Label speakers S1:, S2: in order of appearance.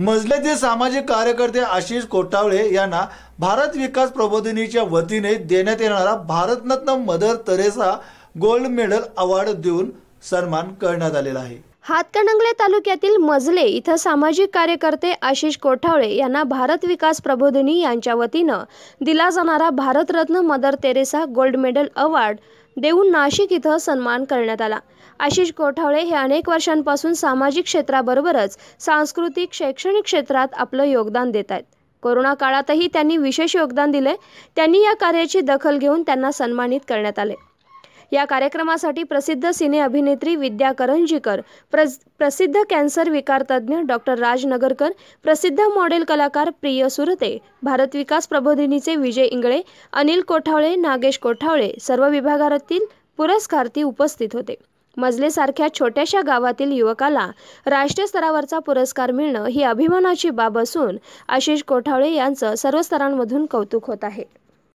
S1: मजलेतील सामाजिक कार्यकर्ते आशिष कोटावळे यांना भारत विकास प्रबोधिनीच्या वतीने देण्यात येणारा Bharat Ratna Mother Teresa gold medal award देऊन सन्मान करण्यात आलेला आहे
S2: हातकणंगले तालुक्यातील मजले इथं सामाजिक कार्यकर्ते आशिष कोठावळे यांना भारत विकास प्रबोधिनी यांच्या वतीनं दिला जाणारा Bharat Ratna Mother Teresa gold medal award देऊन नाशिक इथं सन्मान करण्यात आला आशिष कोठावळे हे अनेक वर्षांपासून सामाजिक क्षेत्राबरोबरच सांस्कृतिक शैक्षणिक क्षेत्रात आपलं योगदान देत आहेत कोरोना काळातही त्यांनी विशेष योगदान दिले त्यांनी या कार्याची दखल घेऊन त्यांना सन्मानित करण्यात आले या कार्यक्रमासाठी प्रसिद्ध सिने अभिनेत्री विद्या करंजीकर प्रसिद्ध कॅन्सर विकार तज्ज्ञ डॉक्टर राज नगरकर प्रसिद्ध मॉडेल कलाकार प्रिय सुरते भारत विकास प्रबोधिनीचे विजय इंगळे अनिल कोठावळे नागेश कोठावळे सर्व विभागातील पुरस्कार्थी उपस्थित होते मजलेसारख्या छोट्याशा गावातील युवकाला राष्ट्रीय स्तरावरचा पुरस्कार मिळणं ही अभिमानाची बाब असून आशिष कोठावळे यांचं सर्व स्तरांमधून कौतुक होत आहे